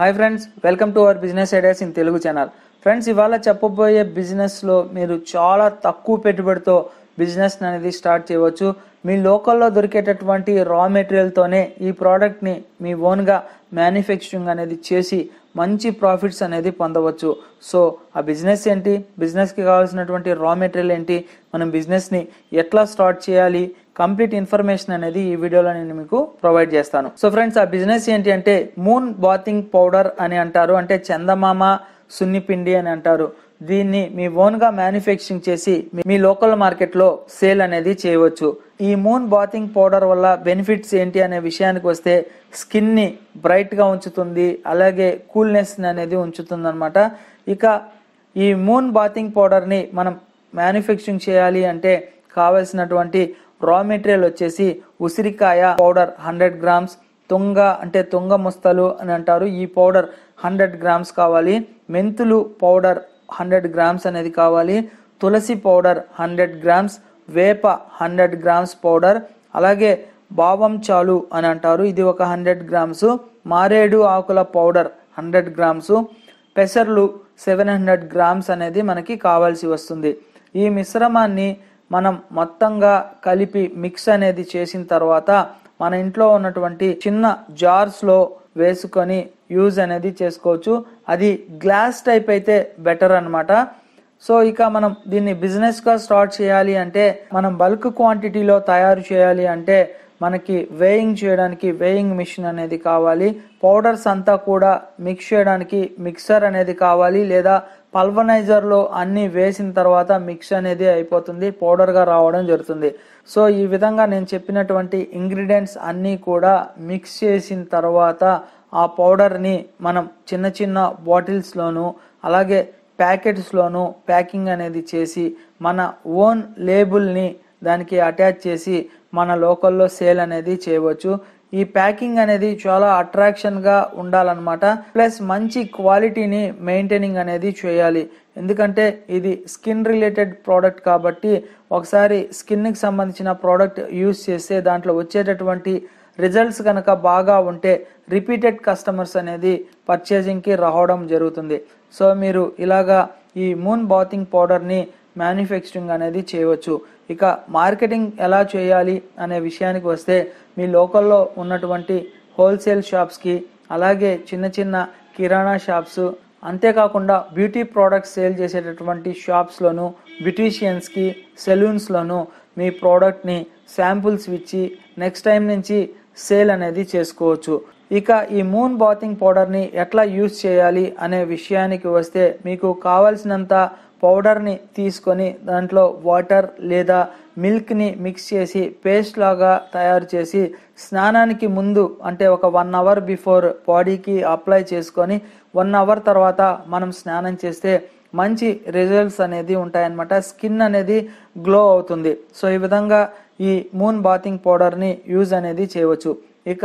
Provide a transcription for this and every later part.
hi friends welcome to our business ideas in Telugu channel friends ఇవాళ చెప్పబోయే బిజినెస్లో మీరు చాలా తక్కువ పెట్టుబడితో బిజినెస్ అనేది స్టార్ట్ చేయవచ్చు మీ లోకల్లో దొరికేటటువంటి రా మెటీరియల్తోనే ఈ ప్రోడక్ట్ని మీ ఓన్గా మ్యానుఫ్యాక్చరింగ్ అనేది చేసి మంచి ప్రాఫిట్స్ అనేది పొందవచ్చు సో ఆ బిజినెస్ ఏంటి బిజినెస్కి కావాల్సినటువంటి రా మెటీరియల్ ఏంటి మనం బిజినెస్ని ఎట్లా స్టార్ట్ చేయాలి కంప్లీట్ ఇన్ఫర్మేషన్ అనేది ఈ వీడియోలో నేను మీకు ప్రొవైడ్ చేస్తాను సో ఫ్రెండ్స్ ఆ బిజినెస్ ఏంటి అంటే మూన్ బాతింగ్ పౌడర్ అని అంటారు అంటే చందమామ సున్నిపిండి అని అంటారు దీన్ని మీ ఓన్గా మ్యానుఫ్యాక్చరింగ్ చేసి మీ లోకల్ మార్కెట్లో సేల్ అనేది చేయవచ్చు ఈ మూన్ బాతింగ్ పౌడర్ వల్ల బెనిఫిట్స్ ఏంటి అనే విషయానికి వస్తే స్కిన్ని బ్రైట్గా ఉంచుతుంది అలాగే కూల్నెస్ అనేది ఉంచుతుంది అనమాట ఇక ఈ మూన్ బాతింగ్ పౌడర్ని మనం మ్యానుఫ్యాక్చరింగ్ చేయాలి అంటే కావలసినటువంటి రా మెటీరియల్ వచ్చేసి ఉసిరికాయ పౌడర్ హండ్రెడ్ గ్రామ్స్ తుంగ అంటే తుంగ ముస్తలు అని అంటారు ఈ పౌడర్ హండ్రెడ్ గ్రామ్స్ కావాలి మెంతులు పౌడర్ హండ్రెడ్ గ్రామ్స్ అనేది కావాలి తులసి పౌడర్ హండ్రెడ్ గ్రామ్స్ వేప హండ్రెడ్ గ్రామ్స్ పౌడర్ అలాగే బావం చాలు అని అంటారు ఇది ఒక హండ్రెడ్ గ్రామ్స్ మారేడు ఆకుల పౌడర్ హండ్రెడ్ గ్రామ్స్ పెసర్లు సెవెన్ హండ్రెడ్ గ్రామ్స్ అనేది మనకి కావాల్సి వస్తుంది ఈ మిశ్రమాన్ని మనం మొత్తంగా కలిపి మిక్స్ అనేది చేసిన తర్వాత మన ఇంట్లో ఉన్నటువంటి చిన్న జార్స్లో వేసుకొని యూజ్ అనేది చేసుకోవచ్చు అది గ్లాస్ టైప్ అయితే బెటర్ అనమాట సో ఇక మనం దీన్ని బిజినెస్గా స్టార్ట్ చేయాలి అంటే మనం బల్క్ క్వాంటిటీలో తయారు చేయాలి అంటే మనకి వేయింగ్ చేయడానికి వేయింగ్ మిషన్ అనేది కావాలి పౌడర్స్ అంతా కూడా మిక్స్ చేయడానికి మిక్సర్ అనేది కావాలి లేదా పల్వనైజర్లో అన్ని వేసిన తర్వాత మిక్స్ అనేది అయిపోతుంది పౌడర్గా రావడం జరుగుతుంది సో ఈ విధంగా నేను చెప్పినటువంటి ఇంగ్రీడియంట్స్ అన్నీ కూడా మిక్స్ చేసిన తర్వాత ఆ పౌడర్ని మనం చిన్న చిన్న బాటిల్స్లోను అలాగే ప్యాకెట్స్లోను ప్యాకింగ్ అనేది చేసి మన ఓన్ లేబుల్ని దానికి అటాచ్ చేసి మన లోకల్లో సేల్ అనేది చేయవచ్చు ఈ ప్యాకింగ్ అనేది చాలా అట్రాక్షన్గా ఉండాలన్నమాట ప్లస్ మంచి క్వాలిటీని మెయింటైనింగ్ అనేది చేయాలి ఎందుకంటే ఇది స్కిన్ రిలేటెడ్ ప్రోడక్ట్ కాబట్టి ఒకసారి స్కిన్కి సంబంధించిన ప్రోడక్ట్ యూస్ చేస్తే దాంట్లో వచ్చేటటువంటి రిజల్ట్స్ కనుక బాగా ఉంటే రిపీటెడ్ కస్టమర్స్ అనేది పర్చేజింగ్కి రావడం జరుగుతుంది సో మీరు ఇలాగా ఈ మూన్ బాతింగ్ పౌడర్ని మ్యానుఫ్యాక్చరింగ్ అనేది చేయవచ్చు ఇక మార్కెటింగ్ ఎలా చేయాలి అనే విషయానికి వస్తే మీ లోకల్లో ఉన్నటువంటి హోల్సేల్ షాప్స్కి అలాగే చిన్న చిన్న కిరాణా షాప్స్ అంతేకాకుండా బ్యూటీ ప్రోడక్ట్స్ సేల్ చేసేటటువంటి షాప్స్లోను బ్యూటీషియన్స్కి సెలూన్స్లోను మీ ప్రోడక్ట్ని శాంపుల్స్ ఇచ్చి నెక్స్ట్ టైం నుంచి సేల్ అనేది చేసుకోవచ్చు ఇక ఈ మూన్ బాతింగ్ పౌడర్ని ఎట్లా యూజ్ చేయాలి అనే విషయానికి వస్తే మీకు కావలసినంత పౌడర్ని తీసుకొని దాంట్లో వాటర్ లేదా మిల్క్ని మిక్స్ చేసి పేస్ట్ లాగా తయారు చేసి స్నానానికి ముందు అంటే ఒక వన్ అవర్ బిఫోర్ బాడీకి అప్లై చేసుకొని వన్ అవర్ తర్వాత మనం స్నానం చేస్తే మంచి రిజల్ట్స్ అనేది ఉంటాయన్నమాట స్కిన్ అనేది గ్లో అవుతుంది సో ఈ విధంగా ఈ మూన్ బాతింగ్ పౌడర్ని యూజ్ అనేది చేయవచ్చు ఇక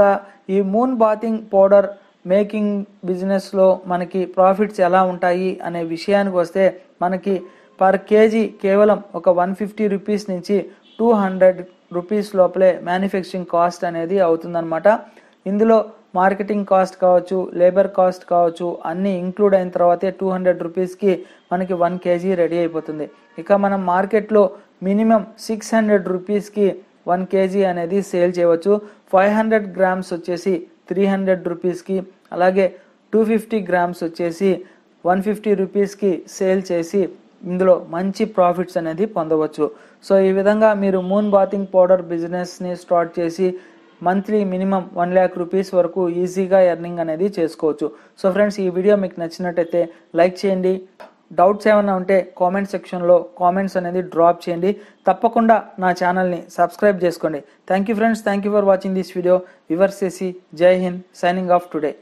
ఈ మూన్ బాతింగ్ పౌడర్ మేకింగ్ బిజినెస్లో మనకి ప్రాఫిట్స్ ఎలా ఉంటాయి అనే విషయానికి వస్తే మనకి పర్ కేజీ కేవలం ఒక వన్ ఫిఫ్టీ రూపీస్ నుంచి టూ హండ్రెడ్ రూపీస్ లోపలే మ్యానుఫ్యాక్చరింగ్ కాస్ట్ అనేది అవుతుందన్నమాట ఇందులో మార్కెటింగ్ కాస్ట్ కావచ్చు లేబర్ కాస్ట్ కావచ్చు అన్నీ ఇంక్లూడ్ అయిన తర్వాతే టూ హండ్రెడ్ రూపీస్కి మనకి వన్ కేజీ రెడీ అయిపోతుంది ఇక మనం మార్కెట్లో మినిమం సిక్స్ హండ్రెడ్ రూపీస్కి వన్ కేజీ అనేది సేల్ చేయవచ్చు ఫైవ్ హండ్రెడ్ గ్రామ్స్ వచ్చేసి త్రీ హండ్రెడ్ రూపీస్కి అలాగే టూ ఫిఫ్టీ గ్రామ్స్ వచ్చేసి వన్ ఫిఫ్టీ రూపీస్కి సేల్ చేసి ఇందులో మంచి ప్రాఫిట్స్ అనేది పొందవచ్చు సో ఈ విధంగా మీరు మూన్ బాతింగ్ పౌడర్ బిజినెస్ని స్టార్ట్ చేసి monthly minimum one lakh rupees వరకు ఈజీగా ఎర్నింగ్ అనేది చేసుకోవచ్చు సో ఫ్రెండ్స్ ఈ వీడియో మీకు నచ్చినట్టయితే లైక్ చేయండి డౌట్స్ ఏమైనా ఉంటే కామెంట్ సెక్షన్లో కామెంట్స్ అనేది డ్రాప్ చేయండి తప్పకుండా నా ఛానల్ని సబ్స్క్రైబ్ చేసుకోండి thank you friends thank you for watching this video viewers చేసి జై హింద్ సైనింగ్ ఆఫ్ టుడే